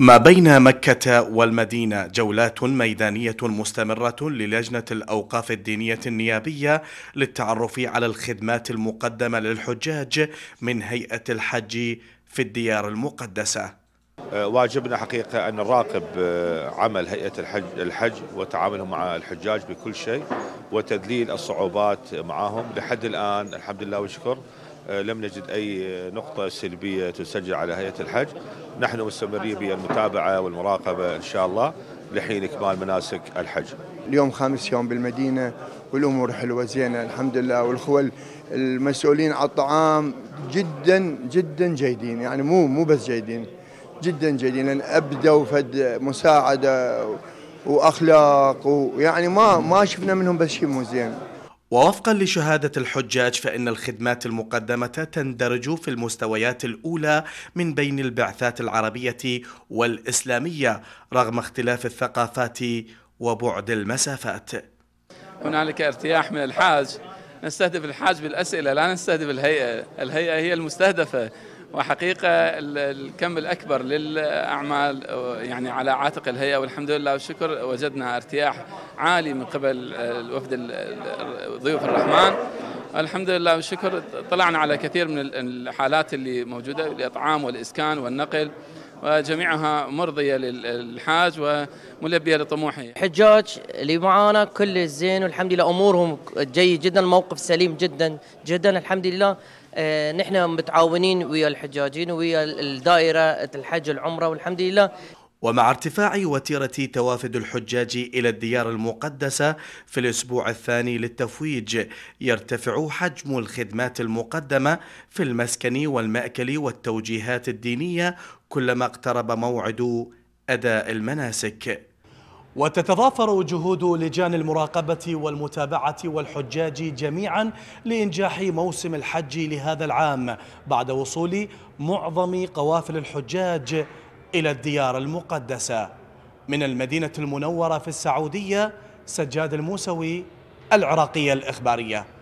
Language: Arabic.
ما بين مكة والمدينة جولات ميدانية مستمرة للجنة الأوقاف الدينية النيابية للتعرف على الخدمات المقدمة للحجاج من هيئة الحج في الديار المقدسة أه، واجبنا حقيقة أن نراقب أه، عمل هيئة الحج, الحج وتعاملهم مع الحجاج بكل شيء وتذليل الصعوبات معهم لحد الآن الحمد لله والشكر آه، لم نجد أي نقطة سلبية تسجل على هيئة الحج نحن مستمرين بالمتابعة والمراقبة إن شاء الله لحين إكمال مناسك الحج اليوم خامس يوم بالمدينة والأمور حلوة زينة الحمد لله والأخوة المسؤولين على الطعام جدا جدا جيدين يعني مو مو بس جيدين جدا جيدين لأن أبدوا فد مساعدة وأخلاق ويعني ما ما شفنا منهم بس شيء مو زين ووفقا لشهادة الحجاج فإن الخدمات المقدمة تندرج في المستويات الأولى من بين البعثات العربية والإسلامية رغم اختلاف الثقافات وبعد المسافات هنالك ارتياح من الحاج نستهدف الحاج بالأسئلة لا نستهدف الهيئة الهيئة هي المستهدفة وحقيقة الكم الأكبر للأعمال يعني على عاتق الهيئة والحمد لله والشكر وجدنا ارتياح عالي من قبل الوفد ضيوف الرحمن الحمد لله والشكر طلعنا على كثير من الحالات اللي موجوده الاطعام والاسكان والنقل وجميعها مرضيه للحاج وملبيه لطموحه. الحجاج اللي معانا كل زين والحمد لله امورهم جيد جدا الموقف سليم جدا جدا الحمد لله آه، نحن متعاونين ويا الحجاجين ويا الدائره الحج العمره والحمد لله ومع ارتفاع وتيرة توافد الحجاج إلى الديار المقدسة في الأسبوع الثاني للتفويج يرتفع حجم الخدمات المقدمة في المسكن والمأكل والتوجيهات الدينية كلما اقترب موعد أداء المناسك وتتضافر جهود لجان المراقبة والمتابعة والحجاج جميعا لإنجاح موسم الحج لهذا العام بعد وصول معظم قوافل الحجاج إلى الديار المقدسة من المدينة المنورة في السعودية سجاد الموسوي العراقية الإخبارية